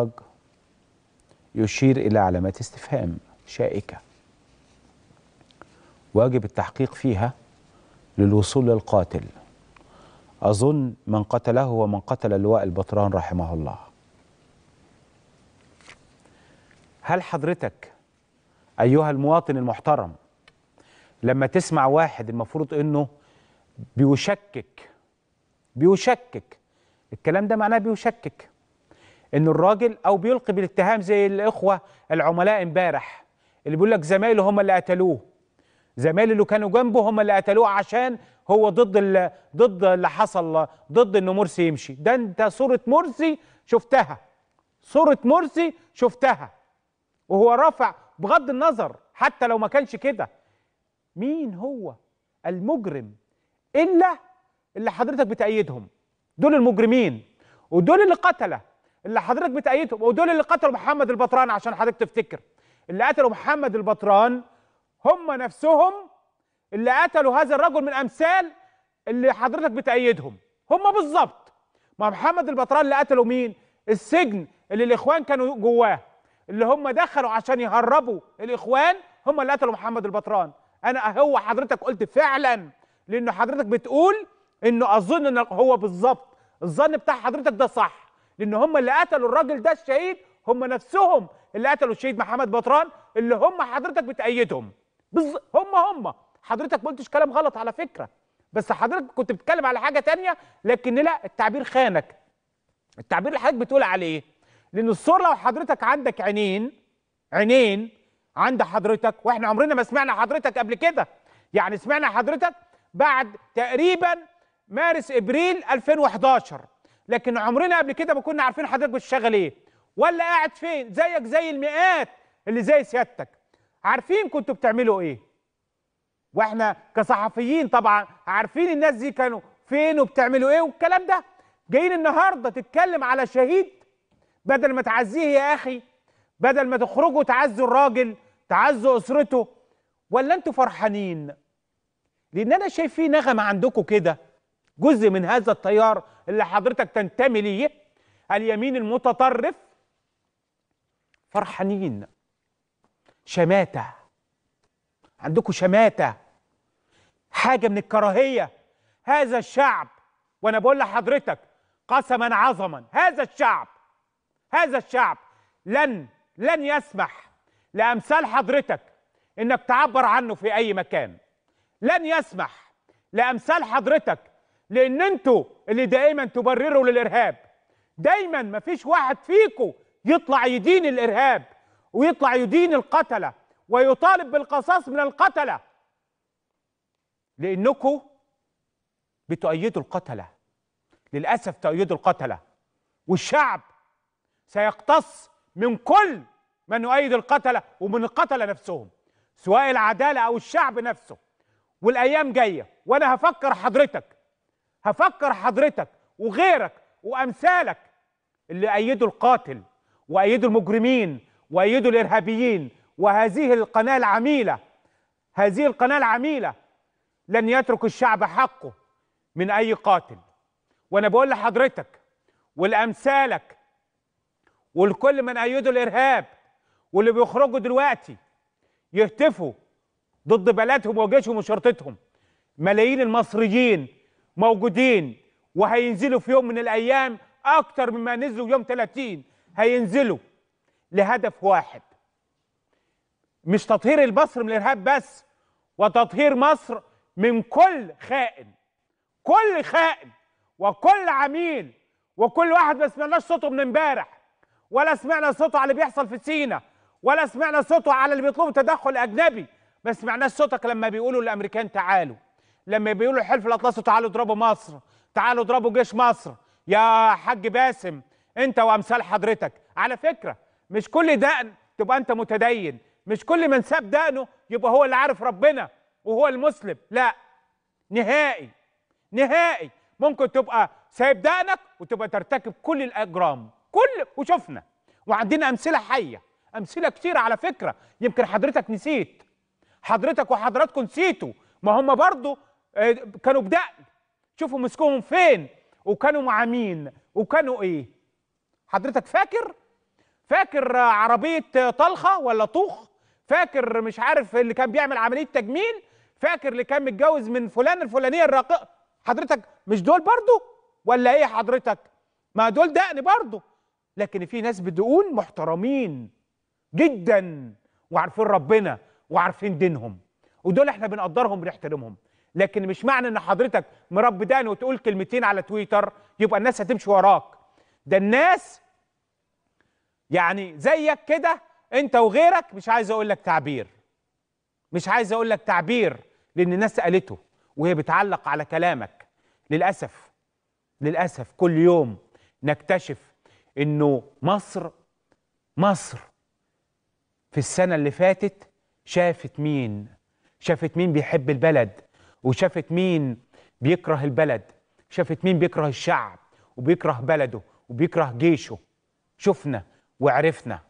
المخرج يشير إلى علامات استفهام شائكة واجب التحقيق فيها للوصول للقاتل أظن من قتله هو من قتل اللواء البطران رحمه الله هل حضرتك أيها المواطن المحترم لما تسمع واحد المفروض أنه بيشكك بيشكك الكلام ده معناه بيشكك ان الراجل او بيلقي بالاتهام زي الاخوه العملاء امبارح اللي بيقول لك زمايله هم اللي قتلوه زمايله اللي كانوا جنبه هم اللي قتلوه عشان هو ضد اللي ضد اللي حصل ضد انه مرسي يمشي ده انت صوره مرسي شفتها صوره مرسي شفتها وهو رافع بغض النظر حتى لو ما كانش كده مين هو المجرم الا اللي حضرتك بتأيدهم دول المجرمين ودول اللي قتله اللي حضرتك بتأيدهم ودول اللي قتلوا محمد البطران عشان حضرتك تفتكر اللي قتلوا محمد البطران هم نفسهم اللي قتلوا هذا الرجل من امثال اللي حضرتك بتأيدهم هم بالظبط ما محمد البطران اللي قتلوا مين السجن اللي الاخوان كانوا جواه اللي هم دخلوا عشان يهربوا الاخوان هم اللي قتلوا محمد البطران انا هو حضرتك قلت فعلا لان حضرتك بتقول انه اظن ان هو بالظبط الظن بتاع حضرتك ده صح لان هم اللي قتلوا الراجل ده الشهيد هم نفسهم اللي قتلوا الشهيد محمد بطران اللي هم حضرتك بتأيدهم بز... هم هم حضرتك ما قلتش كلام غلط على فكره بس حضرتك كنت بتتكلم على حاجه تانية لكن لا التعبير خانك التعبير اللي حضرتك بتقول عليه لان الصور لو حضرتك عندك عينين عينين عند حضرتك واحنا عمرنا ما سمعنا حضرتك قبل كده يعني سمعنا حضرتك بعد تقريبا مارس ابريل 2011 لكن عمرنا قبل كده ما كنا عارفين حضرتك بتشتغل ايه ولا قاعد فين زيك زي المئات اللي زي سيادتك عارفين كنتوا بتعملوا ايه واحنا كصحفيين طبعا عارفين الناس دي كانوا فين وبتعملوا ايه والكلام ده جايين النهارده تتكلم على شهيد بدل ما تعزيه يا اخي بدل ما تخرجوا تعزوا الراجل تعزوا اسرته ولا انتوا فرحانين لان انا شايف في نغمه عندكم كده جزء من هذا التيار اللي حضرتك تنتمي ليه اليمين المتطرف فرحانين شماتة عندكم شماتة حاجة من الكراهية هذا الشعب وأنا بقول لحضرتك قسما عظما هذا الشعب هذا الشعب لن لن يسمح لأمثال حضرتك إنك تعبر عنه في أي مكان لن يسمح لأمثال حضرتك لان انتوا اللي دائما تبرروا للارهاب دايما ما فيش واحد فيكم يطلع يدين الارهاب ويطلع يدين القتله ويطالب بالقصاص من القتله لانكم بتؤيدوا القتله للاسف تؤيدوا القتله والشعب سيقتص من كل من يؤيد القتله ومن القتله نفسهم سواء العداله او الشعب نفسه والايام جايه وانا هفكر حضرتك هفكر حضرتك وغيرك وامثالك اللي ايدوا القاتل وايدوا المجرمين وايدوا الارهابيين وهذه القناه العميله هذه القناه العميله لن يترك الشعب حقه من اي قاتل وانا بقول لحضرتك ولامثالك ولكل من ايدوا الارهاب واللي بيخرجوا دلوقتي يهتفوا ضد بلدهم وجيشهم وشرطتهم ملايين المصريين موجودين وهينزلوا في يوم من الايام اكتر مما نزلوا يوم 30 هينزلوا لهدف واحد مش تطهير البصر من الارهاب بس وتطهير مصر من كل خائن كل خائن وكل عميل وكل واحد ما سمعناش صوته من امبارح ولا سمعنا صوته على اللي بيحصل في سينا ولا سمعنا صوته على اللي بيطلبوا تدخل اجنبي ما سمعناش صوتك لما بيقولوا الامريكان تعالوا لما بيقولوا الحلف الاطلسي تعالوا اضربوا مصر تعالوا اضربوا جيش مصر يا حاج باسم انت وامثال حضرتك على فكره مش كل دقن تبقى انت متدين مش كل من ساب دقنه يبقى هو اللي عارف ربنا وهو المسلم لا نهائي نهائي ممكن تبقى سايب دقنك وتبقى ترتكب كل الاجرام كل وشفنا وعندنا امثله حيه امثله كثيره على فكره يمكن حضرتك نسيت حضرتك وحضراتكم نسيتوا ما هم برضو إيه، كانوا بدقن شوفوا مسكوهم فين وكانوا مع مين وكانوا ايه حضرتك فاكر فاكر عربيه طلخه ولا طوخ فاكر مش عارف اللي كان بيعمل عمليه تجميل فاكر اللي كان متجوز من فلان الفلانيه الراقيه حضرتك مش دول برضو ولا ايه حضرتك ما دول دقن برضو لكن في ناس بدقون محترمين جدا وعارفين ربنا وعارفين دينهم ودول احنا بنقدرهم بنحترمهم لكن مش معنى ان حضرتك مرب دقن وتقول كلمتين على تويتر يبقى الناس هتمشي وراك ده الناس يعني زيك كده انت وغيرك مش عايز اقول لك تعبير مش عايز اقول لك تعبير لان الناس قالته وهي بتعلق على كلامك للاسف للاسف كل يوم نكتشف انه مصر مصر في السنه اللي فاتت شافت مين شافت مين بيحب البلد وشافت مين بيكره البلد شافت مين بيكره الشعب وبيكره بلده وبيكره جيشه شفنا وعرفنا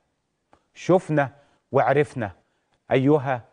شفنا وعرفنا أيها